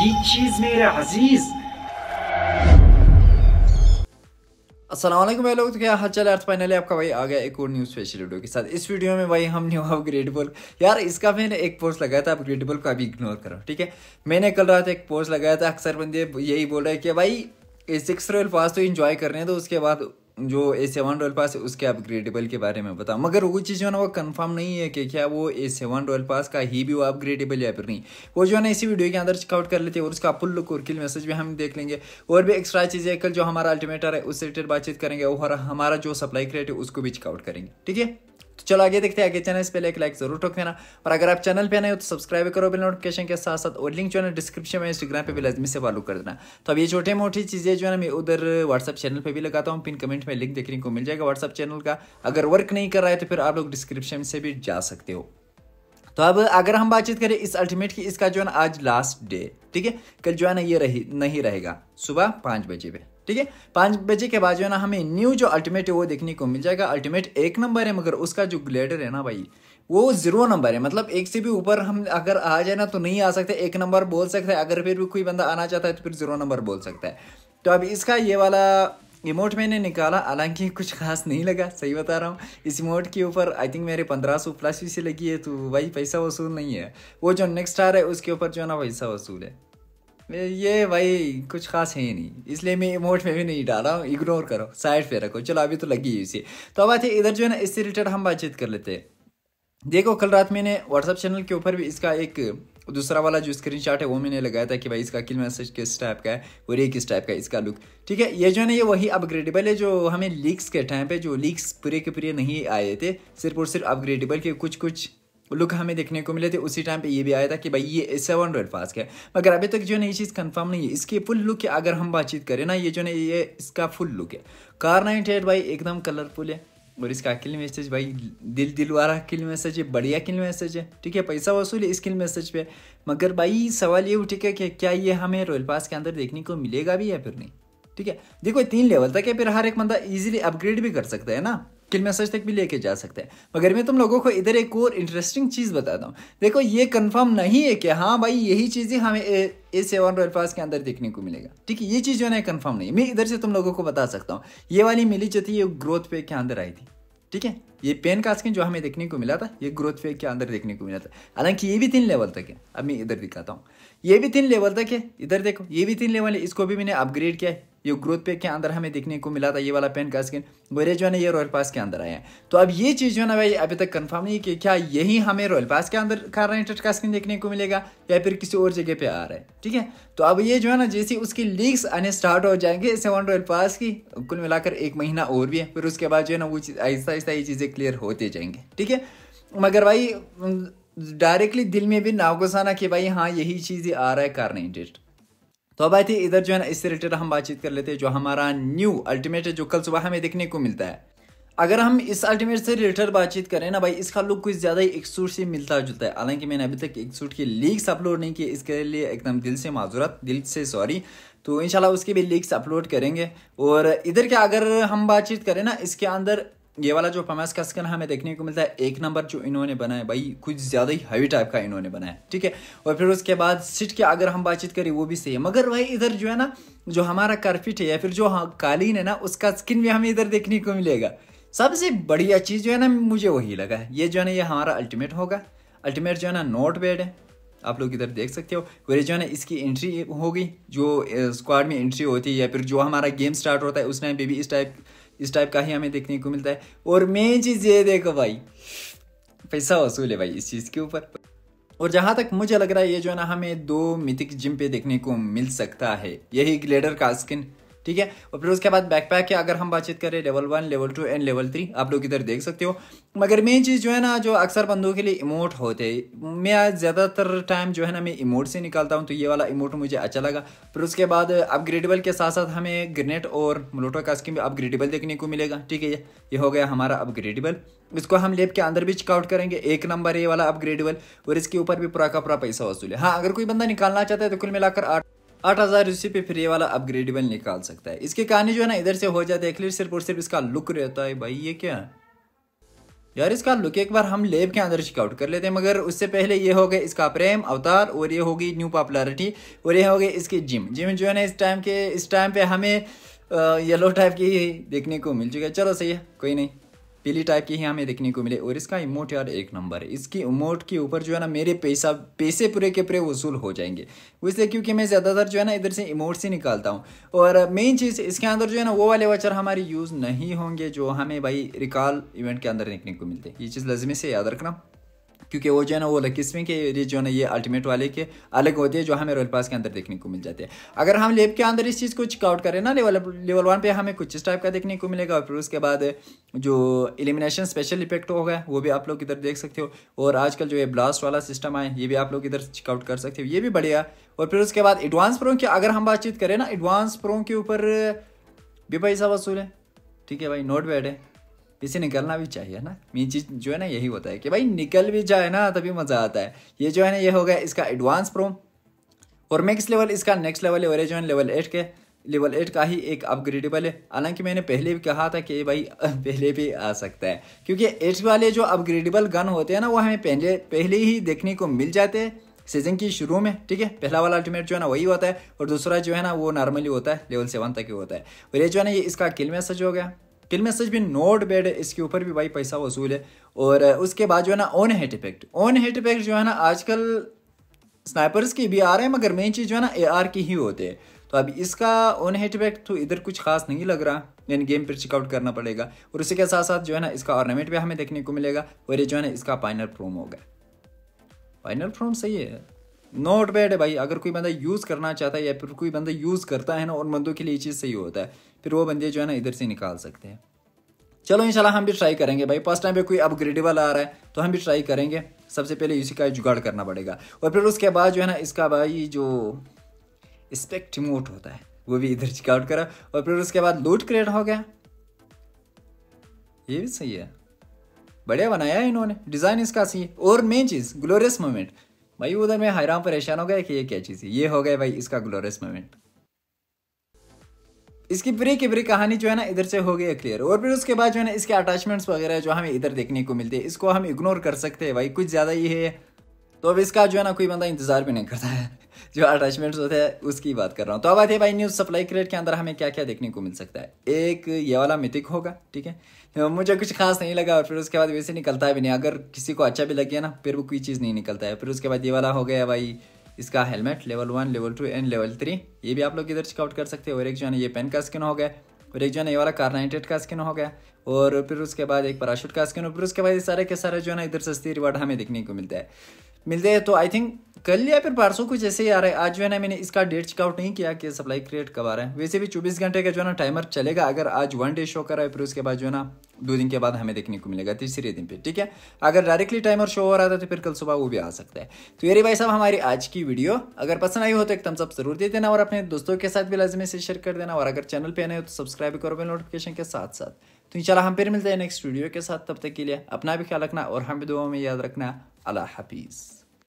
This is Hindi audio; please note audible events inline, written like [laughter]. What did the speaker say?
ये चीज मेरे अजीज असलम लोग तो क्या हाल चाल अर्थ फाइनली आपका भाई आ गया एक और न्यू स्पेशल वीडियो के साथ इस वीडियो में भाई हम न्यू अपग्रेडेबल यार इसका मैंने एक पोस्ट लगाया था अपग्रेडेबल को अभी इग्नोर करो ठीक है मैंने कल रात एक पोस्ट लगाया था अक्सर बंदे यही बोल रहे कि भाई सिक्स रोयल पास तो इन्जॉय कर रहे हैं तो उसके बाद जो ए सेवन रॉयल पास है उसके अपग्रेडेबल के बारे में बताओ मगर वो चीज़ जो है ना वो कंफर्म नहीं है कि क्या वो ए सेवन रॉयल पास का ही भी वो अपग्रेडेबल या फिर नहीं वो जो है ना इसी वीडियो के अंदर चेकआउट कर लेते हैं और उसका फुल लुक और किल मैसेज भी हम देख लेंगे और भी एक्स्ट्रा चीज़ें कल जो हमारा अल्टीमेटर है उससे रिलेटेड बातचीत करेंगे और हमारा जो सप्लाई क्रेट है उसको भी चेकआउट करेंगे ठीक है तो चलो आगे देखते हैं आगे चैनल पे एक लाइक जरूर ठोक देना और अगर आप चैनल पे नए हो तो सब्सक्राइब करो बिल नोटिफिकेशन के साथ साथ और लिंक जो है ना डिस्क्रिप्शन में इंस्टाग्राम पे भी लाजमी से फॉलो कर देना तो अब ये छोटे मोटी चीज़ें जो है ना मैं उधर व्हाट्सअप चैनल पर भी लगाता हूँ पिन कमेंट में लिंक देखने को मिल जाएगा व्हाट्सअप चैनल का अगर वर्क नहीं कर रहा है तो फिर आप लोग डिस्क्रिप्शन से भी जा सकते हो तो अब अगर हम बातचीत करें इस अल्टीमेट की इसका जो है ना आज लास्ट डे ठीक है कल जो है ना ये रही नहीं रहेगा सुबह पाँच बजे पे ठीक है पाँच बजे के बाद जो है ना हमें न्यू जो अल्टीमेट है वो देखने को मिल जाएगा अल्टीमेट एक नंबर है मगर उसका जो ग्लेडर है ना भाई वो जीरो नंबर है मतलब एक से भी ऊपर हम अगर आ जाए ना तो नहीं आ सकते एक नंबर बोल सकते हैं अगर फिर भी कोई बंदा आना चाहता है तो फिर जीरो नंबर बोल सकता है तो अब इसका ये वाला इमोट मैंने निकाला हालांकि कुछ खास नहीं लगा सही बता रहा हूँ इस इमोट के ऊपर आई थिंक मेरे पंद्रह सौ प्लस भी से लगी है तो भाई पैसा वसूल नहीं है वो जो नेक्स्ट आ रहा है उसके ऊपर जो है ना पैसा वसूल है ये भाई कुछ खास है ही नहीं इसलिए मैं इमोट में भी नहीं डाला हूँ इग्नोर करो साइड पे रखो चलो अभी तो लगी है इसे तो अब आते इधर जो है ना इससे रिलेटेड हम बातचीत कर लेते हैं देखो कल रात मैंने व्हाट्सअप चैनल के ऊपर भी इसका एक दूसरा वाला जो स्क्रीन है वो मैंने लगाया था कि भाई इसका किल मैसेज किस टाइप का है और ये किस टाइप का है इसका लुक ठीक है ये जो है ना ये वही अपग्रेडेबल है जो हमें लीक्स के टाइम पे जो लीक्स पूरे के पूरे नहीं आए थे सिर्फ और सिर्फ अपग्रेडेबल के कुछ कुछ लुक हमें देखने को मिले थे उसी टाइम पे ये भी आया था कि भाई ये सेवन हंड्रेड फास्क है मगर अभी तक जो है ये चीज़ कंफर्म नहीं है इसके फुल लुक की अगर हम बातचीत करें ना ये जो है ये इसका फुल लुक है कार नाइट एट भाई एकदम कलरफुल है और इसका किल मैसेज भाई दिल दिल वाला किल मैसेज है बढ़िया किल मैसेज है ठीक है पैसा वसूल है इस किल मैसेज पे मगर भाई सवाल ये उठेगा कि क्या ये हमें रॉयल पास के अंदर देखने को मिलेगा भी या फिर नहीं ठीक है देखो तीन लेवल तक है फिर हर एक बंदा इजीली अपग्रेड भी कर सकता है ना किल मैसेज तक भी लेके जा सकते हैं मगर मैं तुम लोगों को इधर एक और इंटरेस्टिंग चीज़ बताता हूँ देखो ये कंफर्म नहीं है कि हाँ भाई यही चीज़ें हमें ए सेवन रॉयल पास के अंदर देखने को मिलेगा ठीक है ये चीज़ जो है ना कन्फर्म नहीं मैं इधर से तुम लोगों को बता सकता हूँ ये वाली मिली जो थी ये ग्रोथ पे के अंदर आई थी ठीक है ये पेन का स्किन जो हमें देखने को मिला था ये ग्रोथ फेक के अंदर देखने को मिला था हालांकि ये भी तीन लेवल तक है अब मैं इधर दिखाता हूँ ये भी तीन लेवल तक है इधर देखो ये भी तीन लेवल है इसको भी मैंने अपग्रेड किया है ये ग्रोथ पैक के अंदर हमें देखने को मिला था ये वाला पेन का स्किन गोरे जो है ना ये रॉयल पास के अंदर आया है तो अब ये चीज़ जो है ना भाई अभी तक कंफर्म नहीं कि क्या यही हमें रॉयल पास के अंदर कार्नाइटेड का स्किन देखने को मिलेगा या फिर किसी और जगह पे आ रहा है ठीक है तो अब ये जो है ना जैसे उसकी लीक्स आने स्टार्ट हो जाएंगे सेवन रॉयल पास की कुल मिलाकर एक महीना और भी है फिर उसके बाद जो है ना वो चीज़ आहिस्ता आहिस्ता ये चीज़ें क्लियर होते जाएंगे ठीक है मगर भाई डायरेक्टली दिल में भी नागोसाना कि भाई हाँ यही चीज आ रहा है कार्नाइटेड तो अब आई थी इधर जो है ना इससे रिलेटेड हम बातचीत कर लेते हैं जो हमारा न्यू अल्टीमेट है जो कल सुबह हमें देखने को मिलता है अगर हम इस अल्टीमेट से रिलेटेड बातचीत करें ना भाई इसका लुक कुछ ज़्यादा ही एक सूट से मिलता जुलता है हालांकि मैंने अभी तक एक सूट की लीक्स अपलोड नहीं किए इसके लिए एकदम दिल से माजूरत दिल से सॉरी तो इंशाल्लाह उसके भी लीक्स अपलोड करेंगे और इधर क्या अगर हम बातचीत करें ना इसके अंदर ये वाला जो पमास का स्किन हमें देखने को मिलता है एक नंबर जो इन्होंने बनाया भाई कुछ ज़्यादा ही हैवी टाइप का इन्होंने बनाया ठीक है और फिर उसके बाद सिट के अगर हम बातचीत करें वो भी सही है मगर भाई इधर जो है ना जो हमारा करफिट है या फिर जो हाँ, कालीन है ना उसका स्किन भी हमें इधर देखने को मिलेगा सबसे बढ़िया चीज़ जो है ना मुझे वही लगा है ये जो है ना ये हमारा अल्टीमेट होगा अल्टीमेट जो है ना नोट बेड है आप लोग इधर देख सकते हो वेरी जो है ना इसकी एंट्री होगी जो स्क्वाड में एंट्री होती है या फिर जो हमारा गेम स्टार्ट होता है उस टाइम पे भी इस टाइप इस टाइप का ही हमें देखने को मिलता है और मेन चीज़ ये देखो भाई पैसा वसूल है भाई इस चीज़ के ऊपर और जहां तक मुझे लग रहा है ये जो है ना हमें दो मिथिक जिम पे देखने को मिल सकता है यही ग्लेडर का स्किन ठीक है और फिर उसके बाद बैकपैक के अगर हम बातचीत करें level one level two and level three आप लोग इधर देख सकते हो मगर मेन चीज़ जो है ना जो अक्सर बंदों के लिए इमोट होते मैं आज ज़्यादातर टाइम जो है ना मैं इमोट से निकालता हूँ तो ये वाला इमोट मुझे अच्छा लगा फिर उसके बाद अपग्रेडेबल के साथ साथ हमें ग्रेनेट और मोटो का भी अपग्रेडेबल देखने को मिलेगा ठीक है ये हो गया हमारा अपग्रेडेबल इसको हम लेप के अंदर भी चिकआउट करेंगे एक नंबर ये वाला अपग्रेडेबल और इसके ऊपर भी पूरा का पूरा पैसा वसूल है हाँ अगर कोई बंदा निकालना चाहता है तो कुल मिलाकर आठ आठ हज़ार रुपये पे फ्री वाला अपग्रेडेबल निकाल सकता है इसकी कहानी जो है ना इधर से हो जाती है क्लियर सिर्फ और सिर्फ इसका लुक रहता है भाई ये क्या है यार इसका लुक एक बार हम लेब के अंदर चेकआउट कर लेते हैं मगर उससे पहले ये हो गए इसका प्रेम अवतार और ये होगी न्यू पॉपुलरिटी और ये हो गई इसकी जिम जिम जो है ना इस टाइम के इस टाइम पे हमें येलो टाइप की देखने को मिल चुका है चलो सही है कोई नहीं पीली टाइप की ही हमें देखने को मिले और इसका इमोट यार एक नंबर है इसकी इमोट के ऊपर जो है ना मेरे पैसा पैसे पूरे के पूरे वसूल हो जाएंगे इसलिए क्योंकि मैं ज़्यादातर जो है ना इधर से इमोट से निकालता हूँ और मेन चीज़ इसके अंदर जो है ना वो वाले वचर हमारे यूज़ नहीं होंगे जो हमें भाई रिकॉल इवेंट के अंदर देखने को मिलते ये चीज़ लजमे से याद रखना क्योंकि वो जो है ना वो किस्में के ये जो है ना ये अल्टीमेट वाले के अलग होते हैं जो हमें रॉयल पास के अंदर देखने को मिल जाते हैं अगर हम लेप के अंदर इस चीज़ को चिकआउट करें ना लेवल लेवल वन पर हमें कुछ इस टाइप का देखने को मिलेगा और फिर उसके बाद जो एलिमिनेशन स्पेशल इफेक्ट होगा वो भी आप लोग इधर देख सकते हो और आजकल जो ये ब्लास्ट वाला सिस्टम है ये भी आप लोग इधर चिकआउट कर सकते हो ये भी बढ़िया और फिर उसके बाद एडवांस प्रो की अगर हम बातचीत करें ना एडवांस प्रो के ऊपर भी पैसा वसूल है ठीक है भाई नोट बैड है इसे निकलना भी चाहिए ना मेन चीज़ जो है ना यही होता है कि भाई निकल भी जाए ना तभी मज़ा आता है ये जो है ना ये हो गया इसका एडवांस प्रो और मैक्स लेवल इसका नेक्स्ट लेवल है जो है लेवल एट के लेवल एट का ही एक अपग्रेडेबल है हालांकि मैंने पहले भी कहा था कि भाई [laughs] पहले भी आ सकता है क्योंकि एट वाले जो अपग्रेडेबल गन होते हैं ना वो हमें पहले पहले ही देखने को मिल जाते हैं सीजन की शुरू में ठीक है पहला वाला अल्टीमेट जो है ना वही होता है और दूसरा जो है ना वो नॉर्मली होता है लेवल सेवन तक ही होता है और ये जो है ना ये इसका किल मैसेज हो गया टिल में सच भी नोट बेड इसके ऊपर भी भाई पैसा वसूल है और उसके बाद जो है ना on hate effect on hate effect जो है ना आजकल स्नाइपर्स की भी आ रहे हैं मगर मेन चीज़ जो है ना ए की ही होते हैं तो अभी इसका ऑन हेट इफेक्ट तो इधर कुछ खास नहीं लग रहा यानी गेम पर चेकआउट करना पड़ेगा और उसी के साथ साथ जो है ना इसका ऑर्नामेंट भी हमें देखने को मिलेगा और ये जो है ना इसका फाइनल प्रोम होगा फाइनल प्रोम सही है नोट पैड है भाई अगर कोई बंदा यूज़ करना चाहता है या फिर कोई बंदा यूज़ करता है ना और बंदों के लिए ये चीज़ सही होता है फिर वो बंदे जो है ना इधर से निकाल सकते हैं चलो इंशाल्लाह हम भी ट्राई करेंगे भाई फर्स्ट टाइम पे कोई अपग्रेडेबल आ रहा है तो हम भी ट्राई करेंगे सबसे पहले इसी का जुगाड़ करना पड़ेगा और फिर उसके बाद जो है ना इसका भाई जो स्पेक्ट रिमोट होता है वो भी इधर चिकआउट करा और फिर उसके बाद लूट क्रिएट हो गया ये भी सही है बढ़िया बनाया है इन्होंने डिज़ाइन इसका सही और मेन चीज़ ग्लोरियस मोमेंट भाई उधर मैं हैरान परेशान हो गया कि ये क्या चीज़ है ये हो गया भाई इसका ग्लोरियस मोमेंट इसकी पूरी की पूरी कहानी जो है ना इधर से हो गई क्लियर और फिर उसके बाद जो है ना इसके अटैचमेंट्स वगैरह जो हमें इधर देखने को मिलते हैं इसको हम इग्नोर कर सकते हैं भाई कुछ ज़्यादा ही है तो अब इसका जो है ना कोई बंदा इंतज़ार भी नहीं करता है [laughs] जो अटैचमेंट्स होते हैं उसकी बात कर रहा हूँ तो अब आती है भाई न्यूज़ सप्लाई क्रेट के अंदर हमें क्या क्या देखने को मिल सकता है एक ये वाला मिथिक होगा ठीक है तो मुझे कुछ खास नहीं लगा और फिर उसके बाद वैसे निकलता है भी नहीं अगर किसी को अच्छा भी लग गया ना फिर वो कोई चीज़ नहीं निकलता है फिर उसके बाद ये वाला हो गया भाई इसका helmet level one level two and level three ये भी आप लोग इधर चेकआउट कर सकते हो और एक जो है ये पेन का स्किन हो गया और एक जो है ना ये वाला कार्नाइटेड का स्किन हो गया और फिर उसके बाद एक पैराशूट का स्किन और फिर उसके बाद ये सारे के सारे जो है ना इधर सस्ती रिवार्ड हमें देखने को मिलता है मिलते हैं तो आई थिंक कल या फिर परसों कुछ ऐसे ही आ रहा है आज जो है ना मैंने इसका डेट चेकआउट नहीं किया कि सप्लाई क्रिएट कब आ रहा है वैसे भी 24 घंटे का जो है ना टाइमर चलेगा अगर आज वन डे शो कर रहा है फिर उसके बाद जो है ना दो दिन के बाद हमें देखने को मिलेगा तीसरे दिन पे ठीक है अगर डायरेक्टली टाइमर शो हो रहा था तो फिर कल सुबह वो भी आ सकता है तो ये भाई साहब हमारी आज की वीडियो अगर पसंद आई हो तो एक थम्सअप जरूर दे देना और अपने दोस्तों के साथ भी लाजमी से शेयर कर देना और अगर चैनल पर आना हो तो सब्सक्राइब करो नोटिफिकेशन के साथ साथ तो चला हम फिर मिलते हैं नेक्स्ट वीडियो के साथ तब तक के लिए अपना भी ख्याल रखना और हम भी दुआ में याद रखना अल्लाह हाफिज़